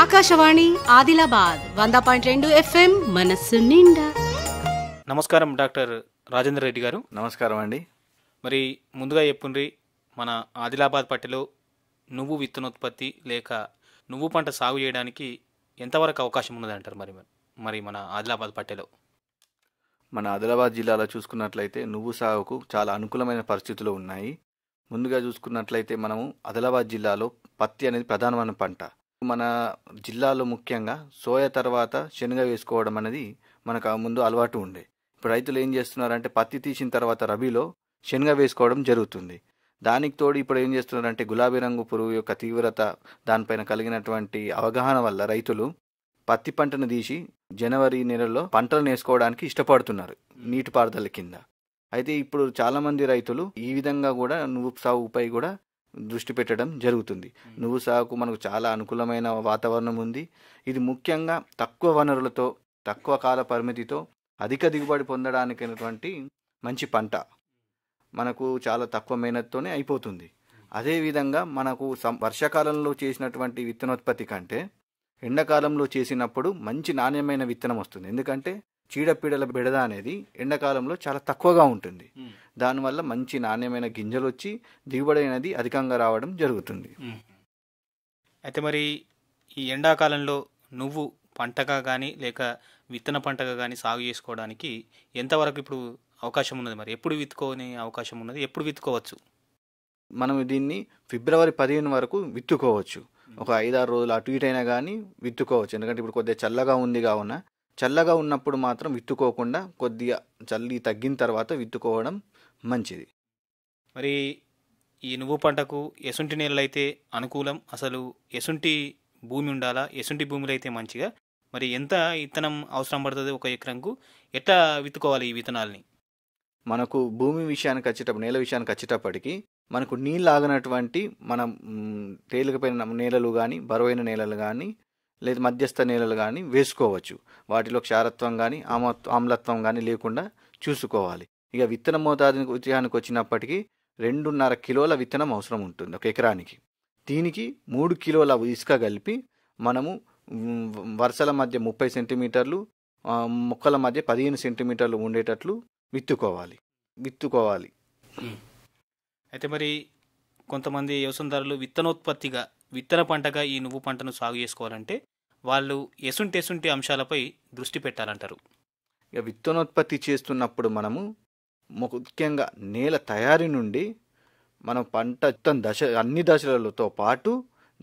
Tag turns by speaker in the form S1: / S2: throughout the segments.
S1: ఆకాశవాణి ఆదిలాబాద్ వంద పాయింట్ రెండు ఎఫ్ఎం మనస్సు నిండా నమస్కారం డాక్టర్ రాజేంద్ర రెడ్డి గారు నమస్కారం అండి మరి ముందుగా చెప్పుండ్రి మన ఆదిలాబాద్ పట్టెలో నువ్వు విత్తనోత్పత్తి లేక నువ్వు పంట సాగు చేయడానికి ఎంతవరకు అవకాశం ఉన్నదంటారు మరి మరి మన ఆదిలాబాద్ పట్టెలో
S2: మన ఆదిలాబాద్ జిల్లాలో చూసుకున్నట్లయితే నువ్వు సాగుకు చాలా అనుకూలమైన పరిస్థితులు ఉన్నాయి ముందుగా చూసుకున్నట్లయితే మనము ఆదిలాబాద్ జిల్లాలో పత్తి అనేది ప్రధానమైన పంట మన జిల్లాలో ముఖ్యంగా సోయ తర్వాత శనగ వేసుకోవడం అనేది మనకు ముందు అలవాటు ఉండే ఇప్పుడు రైతులు ఏం చేస్తున్నారంటే పత్తి తీసిన తర్వాత రబీలో శనగ వేసుకోవడం జరుగుతుంది దానికి తోడు ఇప్పుడు ఏం చేస్తున్నారంటే గులాబీ రంగు పురుగు యొక్క తీవ్రత దానిపైన కలిగినటువంటి అవగాహన వల్ల రైతులు పత్తి పంటను తీసి జనవరి నెలలో పంటలను వేసుకోవడానికి ఇష్టపడుతున్నారు నీటిపారుదల కింద అయితే ఇప్పుడు చాలామంది రైతులు ఈ విధంగా కూడా నువ్వు సాగుపై కూడా దృష్టి పెట్టడం జరుగుతుంది నువ్వు సాగుకు మనకు చాలా అనుకూలమైన వాతావరణం ఉంది ఇది ముఖ్యంగా తక్కువ వనరులతో తక్కువ కాల పరిమితితో అధిక దిగుబడి పొందడానికైనటువంటి మంచి పంట మనకు చాలా తక్కువ మేనత్తోనే అయిపోతుంది అదేవిధంగా మనకు వర్షాకాలంలో చేసినటువంటి విత్తనోత్పత్తి కంటే ఎండాకాలంలో చేసినప్పుడు మంచి నాణ్యమైన విత్తనం వస్తుంది ఎందుకంటే చీడపీడల బెడద అనేది ఎండాకాలంలో చాలా తక్కువగా ఉంటుంది దానివల్ల మంచి నాణ్యమైన గింజలు వచ్చి దిగుబడి అనేది అధికంగా రావడం జరుగుతుంది
S1: అయితే మరి ఈ ఎండాకాలంలో నువ్వు పంటగా కానీ లేక విత్తన పంటగా కానీ సాగు చేసుకోవడానికి ఎంతవరకు ఇప్పుడు అవకాశం ఉన్నది మరి ఎప్పుడు విత్తుకోని అవకాశం ఉన్నది ఎప్పుడు విత్తుకోవచ్చు
S2: మనం దీన్ని ఫిబ్రవరి పదిహేను వరకు విత్తుకోవచ్చు ఒక ఐదారు రోజులు అటు ఇటైనా కానీ విత్తుకోవచ్చు ఎందుకంటే ఇప్పుడు కొద్దిగా చల్లగా ఉంది కావున చల్లగా ఉన్నప్పుడు మాత్రం విత్తుకోకుండా కొద్దిగా చల్లి తగ్గిన తర్వాత విత్తుకోవడం మంచిది
S1: మరి ఈ నువ్వు పంటకు ఎసుంటి నేలలు అయితే అనుకూలం అసలు ఎసుంటి భూమి ఉండాలా ఎసుంటి భూములు అయితే మంచిగా మరి ఎంత విత్తనం అవసరం పడుతుంది ఒక ఎకరంకు ఎట్లా విత్తుకోవాలి ఈ విత్తనాలని
S2: మనకు భూమి విషయానికి వచ్చేటప్పుడు నేల విషయానికి వచ్చేటప్పటికి మనకు నీళ్ళు ఆగినటువంటి మనం తేలికపోయిన నేలలు కానీ బరువైన నేలలు కానీ లేదా మధ్యస్థ నేలలు కానీ వేసుకోవచ్చు వాటిలో క్షారత్వం కానీ ఆమ ఆమ్లత్వం కానీ లేకుండా చూసుకోవాలి ఇక విత్తన మోతాదు ఉద్యానికి వచ్చినప్పటికీ రెండున్నర కిలోల విత్తనం అవసరం ఉంటుంది ఒక ఎకరానికి దీనికి మూడు కిలోల ఇసుక కలిపి మనము వరుసల మధ్య ముప్పై సెంటీమీటర్లు మొక్కల మధ్య పదిహేను సెంటీమీటర్లు ఉండేటట్లు విత్తుకోవాలి విత్తుకోవాలి
S1: అయితే మరి కొంతమంది వ్యవసాయదారులు విత్తనోత్పత్తిగా విత్తన పంటగా ఈ నువ్వు పంటను సాగు చేసుకోవాలంటే వాళ్ళు ఎసుంటెసుంటి అంశాలపై దృష్టి పెట్టాలంటారు
S2: ఇక విత్తనోత్పత్తి చేస్తున్నప్పుడు మనము ముఖ్యంగా నేల తయారీ నుండి మనం పంట దశ అన్ని దశలతో పాటు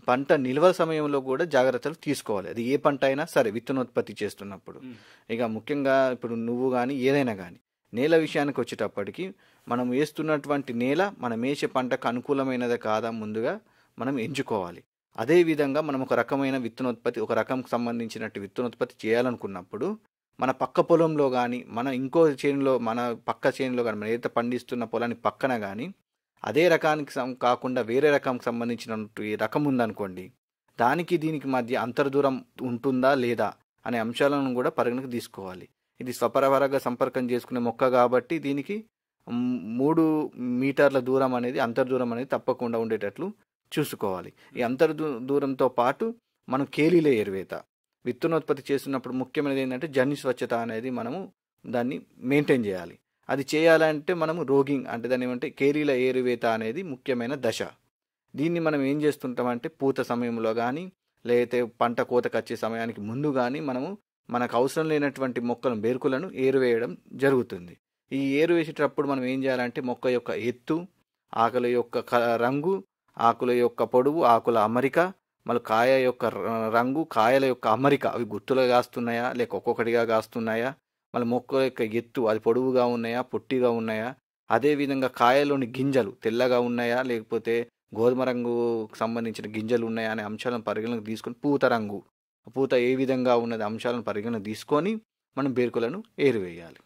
S2: పంట నిల్వ సమయంలో కూడా జాగ్రత్తలు తీసుకోవాలి అది ఏ పంట అయినా సరే విత్తనోత్పత్తి చేస్తున్నప్పుడు ఇక ముఖ్యంగా ఇప్పుడు నువ్వు కానీ ఏదైనా కానీ నేల విషయానికి వచ్చేటప్పటికి మనం వేస్తున్నటువంటి నేల మనం వేసే పంటకు అనుకూలమైనదే కాదా ముందుగా మనం ఎంచుకోవాలి అదేవిధంగా మనం ఒక రకమైన విత్తనోత్పత్తి ఒక రకం సంబంధించినట్టు విత్తనోత్పత్తి చేయాలనుకున్నప్పుడు మన పక్క పొలంలో కానీ మన ఇంకో చేనులో మన పక్క చేనులో కానీ మనం ఏదైతే పండిస్తున్న పొలాన్ని పక్కన కానీ అదే రకానికి కాకుండా వేరే రకానికి సంబంధించిన రకం ఉందనుకోండి దానికి దీనికి మధ్య అంతర్దూరం ఉంటుందా లేదా అనే అంశాలను కూడా పరిగణకు తీసుకోవాలి ఇది స్వపరవరగా సంపర్కం చేసుకునే మొక్క కాబట్టి దీనికి మూడు మీటర్ల దూరం అనేది అంతర్దూరం అనేది తప్పకుండా ఉండేటట్లు చూసుకోవాలి ఈ అంతర్ దూరంతో పాటు మనం కేలీల ఎరువేత విత్తనోత్పత్తి చేస్తున్నప్పుడు ముఖ్యమైనది ఏంటంటే జర్నీ స్వచ్ఛత అనేది మనము దాన్ని మెయింటైన్ చేయాలి అది చేయాలంటే మనము రోగింగ్ అంటే దాని ఏమంటే కేరీల ఏరువేత అనేది ముఖ్యమైన దశ దీన్ని మనం ఏం చేస్తుంటామంటే పూత సమయంలో కానీ లేకపోతే పంట కోతకు వచ్చే సమయానికి ముందు కానీ మనము మనకు అవసరం లేనటువంటి మొక్కలను బేరుకులను ఏరువేయడం జరుగుతుంది ఈ ఏరు వేసేటప్పుడు మనం ఏం చేయాలంటే మొక్క యొక్క ఎత్తు ఆకలి యొక్క రంగు ఆకుల యొక్క పొడవు ఆకుల అమరిక మళ్ళీ కాయ యొక్క రంగు కాయల యొక్క అమరిక అవి గుర్తులుగా కాస్తున్నాయా లేక ఒక్కొక్కటిగా కాస్తున్నాయా మళ్ళీ మొక్కల యొక్క ఎత్తు అది పొడవుగా ఉన్నాయా పొట్టిగా ఉన్నాయా అదేవిధంగా కాయలోని గింజలు తెల్లగా ఉన్నాయా లేకపోతే గోధుమ రంగుకు సంబంధించిన గింజలు ఉన్నాయా అనే అంశాలను పరిగణనకు తీసుకొని పూత రంగు పూత ఏ విధంగా ఉన్నది అంశాలను పరిగణన తీసుకొని మనం బేరుకులను ఏరువేయాలి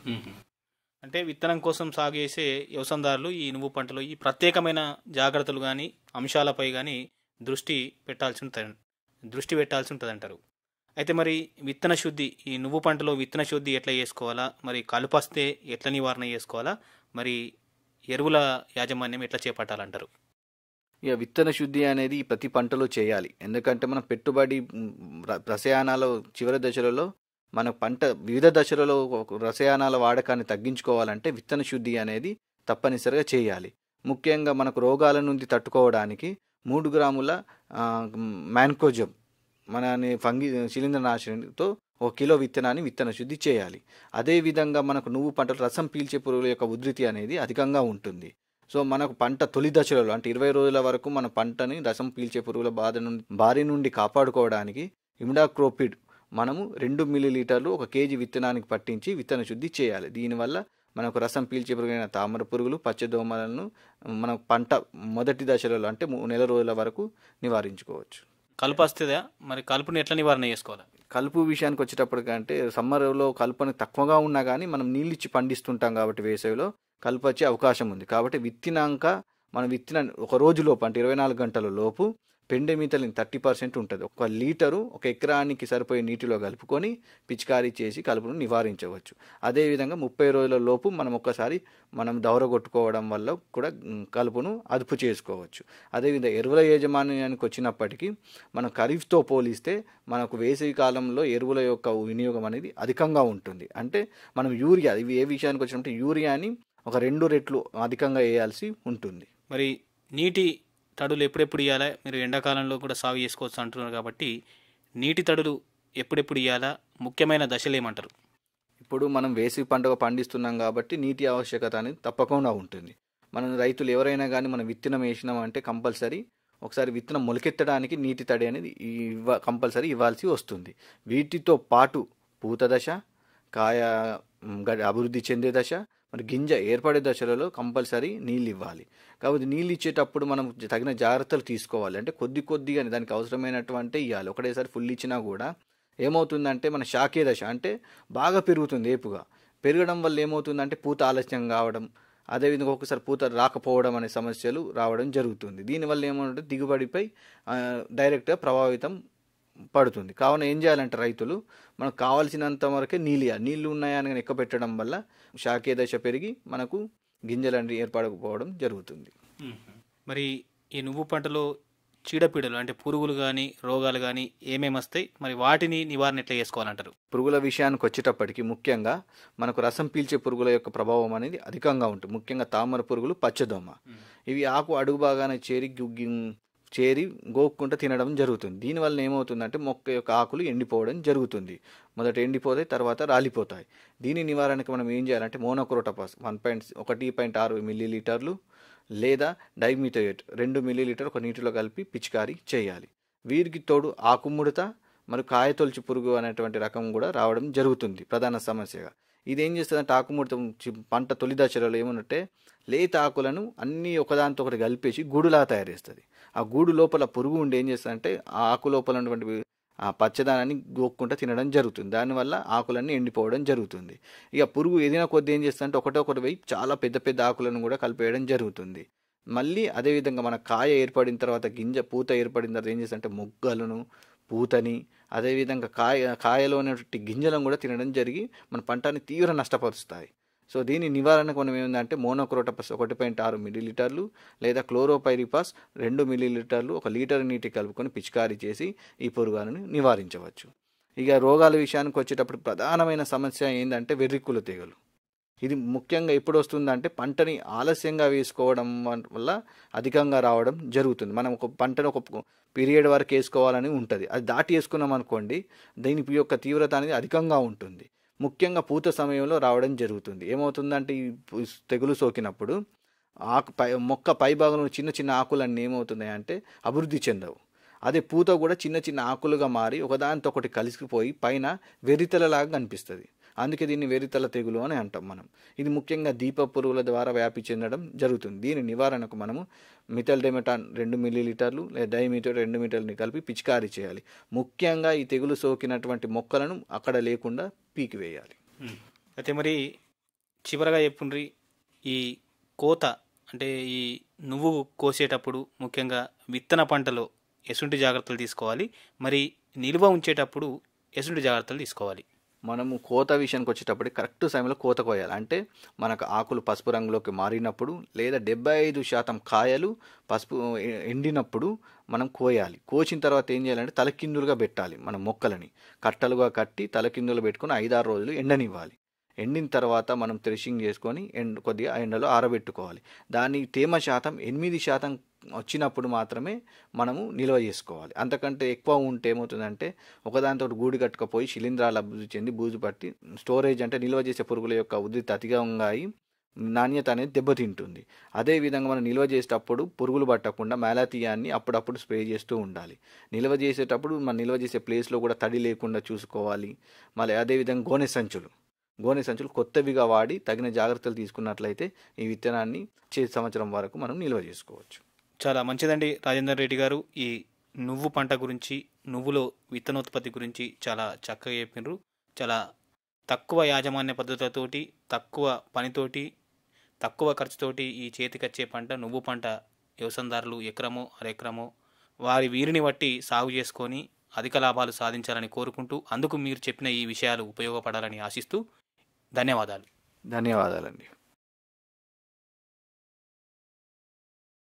S1: అంటే విత్తనం కోసం సాగు చేసే వ్యవసాయదారులు ఈ నువ్వు పంటలో ఈ ప్రత్యేకమైన జాగ్రత్తలు కానీ అంశాలపై కానీ దృష్టి పెట్టాల్సి ఉంటుంది దృష్టి పెట్టాల్సి ఉంటుంది అంటారు అయితే మరి విత్తన శుద్ధి ఈ నువ్వు పంటలో విత్తన శుద్ధి ఎట్లా చేసుకోవాలా మరి కలుపస్తే ఎట్లా నివారణ చేసుకోవాలా మరి ఎరువుల యాజమాన్యం ఎట్లా
S2: చేపట్టాలంటారు ఇక విత్తన శుద్ధి అనేది ప్రతి పంటలో చేయాలి ఎందుకంటే మనం పెట్టుబడి రసాయనాలు చివరి దశలలో మన పంట వివిధ దశలలో రసాయనాల వాడకాన్ని తగ్గించుకోవాలంటే విత్తన శుద్ధి అనేది తప్పనిసరిగా చేయాలి ముఖ్యంగా మనకు రోగాల నుండి తట్టుకోవడానికి మూడు గ్రాముల మ్యాన్కోజం మన ఫంగి శిలీంద్రనాశనంతో ఒక కిలో విత్తనాన్ని విత్తన శుద్ధి చేయాలి అదేవిధంగా మనకు నువ్వు పంటలు రసం పీల్చే పురుగుల యొక్క ఉధృతి అనేది అధికంగా ఉంటుంది సో మనకు పంట తొలి దశలలో అంటే ఇరవై రోజుల వరకు మన పంటని రసం పీల్చే పురుగుల బాధ నుండి బారి నుండి కాపాడుకోవడానికి ఇమిడాక్రోపిడ్ మనము రెండు మిల్లీలీటర్లు ఒక కేజీ విత్తనానికి పట్టించి విత్తన శుద్ధి చేయాలి దీనివల్ల మనకు రసం పీల్చే పురుగులైన తామర పురుగులు పచ్చదోమలను మన పంట మొదటి దశలలో అంటే నెల రోజుల వరకు నివారించుకోవచ్చు
S1: కలుపు వస్తుందా మరి కలుపుని ఎట్లా నివారణ చేసుకోవాలి
S2: కలుపు విషయానికి వచ్చేటప్పటికంటే సమ్మర్లో కలుపుని తక్కువగా ఉన్నా కానీ మనం నీళ్ళిచ్చి పండిస్తుంటాం కాబట్టి వేసవిలో కలుపు వచ్చే అవకాశం ఉంది కాబట్టి విత్తినాక మనం విత్తిన ఒక రోజులోపు అంటే ఇరవై నాలుగు గంటల లోపు పెండె మితలిని థర్టీ పర్సెంట్ ఉంటుంది ఒక లీటరు ఒక ఎకరానికి సరిపోయే నీటిలో కలుపుకొని పిచికారీ చేసి కలుపును నివారించవచ్చు అదేవిధంగా ముప్పై రోజుల లోపు మనం ఒక్కసారి మనం దౌరగొట్టుకోవడం వల్ల కూడా కలుపును అదుపు చేసుకోవచ్చు అదేవిధంగా ఎరువుల యాజమాన్యానికి వచ్చినప్పటికీ మనం ఖరీఫ్తో పోలిస్తే మనకు వేసవి కాలంలో ఎరువుల యొక్క వినియోగం అనేది అధికంగా ఉంటుంది అంటే మనం యూరియా ఇవి ఏ విషయానికి వచ్చినట్టు యూరియాని ఒక రెండు రెట్లు అధికంగా వేయాల్సి ఉంటుంది
S1: మరి నీటి తడులు ఎప్పుడెప్పుడు ఇవ్వాలా మీరు ఎండాకాలంలో కూడా సాగు చేసుకోవచ్చు అంటున్నారు కాబట్టి నీటి తడులు ఎప్పుడెప్పుడు ఇవ్వాలా ముఖ్యమైన దశలు ఏమంటారు
S2: ఇప్పుడు మనం వేసవి పంటగా పండిస్తున్నాం కాబట్టి నీటి ఆవశ్యకత అనేది తప్పకుండా ఉంటుంది మన రైతులు ఎవరైనా కానీ మనం విత్తనం వేసినామంటే కంపల్సరీ ఒకసారి విత్తనం మొలకెత్తడానికి నీటి తడి అనేది ఇవ్వ కంపల్సరీ ఇవ్వాల్సి వస్తుంది వీటితో పాటు పూత దశ కాయ అభివృద్ధి చెందే దశ మరి గింజ ఏర్పడే దశలలో కంపల్సరీ నీళ్ళు ఇవ్వాలి కాబట్టి నీళ్ళు ఇచ్చేటప్పుడు మనం తగిన జాగ్రత్తలు తీసుకోవాలి అంటే కొద్ది కొద్దిగా దానికి అవసరమైనటువంటి ఇవ్వాలి ఒకటేసారి ఫుల్ ఇచ్చినా కూడా ఏమవుతుందంటే మన షాకే దశ అంటే బాగా పెరుగుతుంది ఏపుగా పెరగడం వల్ల ఏమవుతుందంటే పూత ఆలస్యం కావడం అదేవిధంగా ఒకసారి పూత రాకపోవడం అనే సమస్యలు రావడం జరుగుతుంది దీనివల్ల ఏమంటే దిగుబడిపై డైరెక్ట్గా ప్రభావితం పడుతుంది కావున ఏం చేయాలంటే రైతులు మనకు కావాల్సినంత వరకే నీళ్ళు నీళ్లు ఉన్నాయని ఎక్క పెట్టడం వల్ల శాఖీయ దశ పెరిగి మనకు గింజలన్నీ ఏర్పడకపోవడం జరుగుతుంది
S1: మరి ఈ నువ్వు పంటలో చీడపీడలు అంటే పురుగులు కానీ రోగాలు కానీ ఏమేమి వస్తాయి మరి వాటిని నివారణ ఎట్లా చేసుకోవాలంటారు
S2: పురుగుల విషయానికి వచ్చేటప్పటికి ముఖ్యంగా మనకు రసం పీల్చే పురుగుల యొక్క ప్రభావం అనేది అధికంగా ఉంటుంది ముఖ్యంగా తామర పురుగులు పచ్చదోమ ఇవి ఆకు అడుగు బాగానే చేరి చేరి గోక్కుంట తినడం జరుగుతుంది దీనివల్ల ఏమవుతుందంటే మొక్క యొక్క ఆకులు ఎండిపోవడం జరుగుతుంది మొదట ఎండిపోతాయి తర్వాత రాలిపోతాయి దీని నివారణకు మనం ఏం చేయాలంటే మోనోక్రోటపాస్ వన్ పాయింట్ ఒకటి పాయింట్ ఆరు మిల్లీలీటర్లు లేదా డైమిథోయేట్ రెండు మిల్లీలీటర్ ఒక నీటిలో కలిపి పిచికారి చేయాలి వీరికి తోడు ఆకుముడత మరియు కాయతొలిచి పురుగు అనేటువంటి రకం కూడా రావడం జరుగుతుంది ప్రధాన సమస్యగా ఇదేం చేస్తుందంటే ఆకుముడత పంట తొలి దశలలో ఏమన్నట్టే లేత ఆకులను అన్నీ ఒకదానితో ఒకటి కలిపేసి గూడులా తయారు చేస్తుంది ఆ గూడు లోపల పురుగు ఉండి ఏం చేస్తుందంటే ఆ ఆకు లోపల ఉన్నటువంటి ఆ పచ్చదానాన్ని గోక్కుంటా తినడం జరుగుతుంది దానివల్ల ఆకులన్నీ ఎండిపోవడం జరుగుతుంది ఇక పురుగు ఏదైనా కొద్ది ఏం చేస్తుందంటే ఒకటో ఒకటి పోయి చాలా పెద్ద పెద్ద ఆకులను కూడా కలిపేయడం జరుగుతుంది మళ్ళీ అదేవిధంగా మన కాయ ఏర్పడిన తర్వాత గింజ పూత ఏర్పడిన తర్వాత ఏం చేస్తుందంటే మొగ్గలను పూతని అదేవిధంగా కాయ కాయలో ఉన్నటువంటి గింజలను కూడా తినడం జరిగి మన పంటని తీవ్ర నష్టపరుస్తాయి సో దీని నివారణకు మనం ఏముందంటే మోనోక్రోటపస్ ఒకటి పాయింట్ ఆరు మిల్లీలీటర్లు లేదా క్లోరోపైరిపాస్ రెండు మిల్లీలీటర్లు ఒక లీటర్ నీటి కలుపుకొని పిచికారీ చేసి ఈ పురుగాలను నివారించవచ్చు ఇక రోగాల విషయానికి వచ్చేటప్పుడు ప్రధానమైన సమస్య ఏంటంటే వెర్రిక్కుల తెగలు ఇది ముఖ్యంగా ఎప్పుడు వస్తుందంటే పంటని ఆలస్యంగా వేసుకోవడం వల్ల అధికంగా రావడం జరుగుతుంది మనం ఒక పంటను ఒక పీరియడ్ వరకు వేసుకోవాలని ఉంటుంది అది దాటి వేసుకున్నాం అనుకోండి దీని యొక్క తీవ్రత అనేది అధికంగా ఉంటుంది ముఖ్యంగా పూత సమయంలో రావడం జరుగుతుంది ఏమవుతుందంటే ఈ తెగులు సోకినప్పుడు ఆకు పై మొక్క పైభాగంలో చిన్న చిన్న ఆకులన్నీ ఏమవుతున్నాయి అంటే అభివృద్ధి చెందవు అదే పూత కూడా చిన్న చిన్న ఆకులుగా మారి ఒకదానితో ఒకటి కలిసిపోయి పైన వెరితలలాగా కనిపిస్తుంది అందుకే దీన్ని వేరితల తెగులు అని అంటాం మనం ఇది ముఖ్యంగా దీప పురుగుల ద్వారా వ్యాపి చెందడం జరుగుతుంది దీని నివారణకు మనము మిథల్ డెమెటాన్ రెండు మిల్లీ లీటర్లు లేదా డైమీటర్ రెండు మీటర్ని కలిపి పిచికారీ చేయాలి ముఖ్యంగా ఈ తెగులు సోకినటువంటి మొక్కలను అక్కడ లేకుండా పీకివేయాలి
S1: అయితే మరి చివరగా చెప్పుండ్రి ఈ కోత అంటే ఈ నువ్వు కోసేటప్పుడు ముఖ్యంగా విత్తన పంటలో ఎసుంటి జాగ్రత్తలు తీసుకోవాలి మరి నిల్వ ఉంచేటప్పుడు ఎసుంటి జాగ్రత్తలు తీసుకోవాలి
S2: మనము కోత విషయానికి వచ్చేటప్పటికి కరెక్ట్ సమయంలో కోత కోయాలి అంటే మనకు ఆకులు పసుపు రంగులోకి మారినప్పుడు లేదా డెబ్బై ఐదు శాతం కాయలు పసుపు ఎండినప్పుడు మనం కోయాలి కోసిన తర్వాత ఏం చేయాలంటే తలకిందులుగా పెట్టాలి మన మొక్కలని కట్టలుగా కట్టి తలకిందులు పెట్టుకుని ఐదారు రోజులు ఎండనివ్వాలి ఎండిన తర్వాత మనం థ్రెషింగ్ చేసుకొని ఎండ్ కొద్దిగా ఎండలో ఆరబెట్టుకోవాలి దాని తేమ శాతం ఎనిమిది శాతం వచ్చినప్పుడు మాత్రమే మనము నిల్వ చేసుకోవాలి అంతకంటే ఎక్కువ ఉంటే ఏమవుతుందంటే ఒకదానితో గూడు కట్టుకపోయి శిలీంధ్రాలు అభివృద్ధి చెంది బూజు పట్టి స్టోరేజ్ అంటే నిల్వ చేసే పురుగుల యొక్క ఉధృతి అధికంగా అయి నాణ్యత అనేది దెబ్బతింటుంది అదేవిధంగా మనం నిల్వ చేసేటప్పుడు పురుగులు పట్టకుండా మేలాతీయాన్ని అప్పుడప్పుడు స్ప్రే చేస్తూ ఉండాలి నిల్వ చేసేటప్పుడు మనం నిల్వ చేసే ప్లేస్లో కూడా తడి లేకుండా చూసుకోవాలి మళ్ళీ అదేవిధంగా గోనె సంచులు గోనె సంచులు కొత్తవిగా వాడి తగిన జాగ్రత్తలు తీసుకున్నట్లయితే ఈ విత్తనాన్ని చే సంవత్సరం వరకు మనం నిల్వ చేసుకోవచ్చు
S1: చాలా మంచిదండి రాజేందర్ రెడ్డి గారు ఈ నువ్వు పంట గురించి నువ్వులో విత్తనోత్పత్తి గురించి చాలా చక్కగా చెప్పినారు చాలా తక్కువ యాజమాన్య పద్ధతులతోటి తక్కువ పనితోటి తక్కువ ఖర్చుతోటి ఈ చేతికొచ్చే పంట నువ్వు పంట వ్యవసాయదారులు ఎకరమో అరెకరమో వారి వీరిని బట్టి సాగు చేసుకొని అధిక లాభాలు సాధించాలని కోరుకుంటూ అందుకు మీరు చెప్పిన ఈ విషయాలు ఉపయోగపడాలని ఆశిస్తూ ధన్యవాదాలు
S2: ధన్యవాదాలండి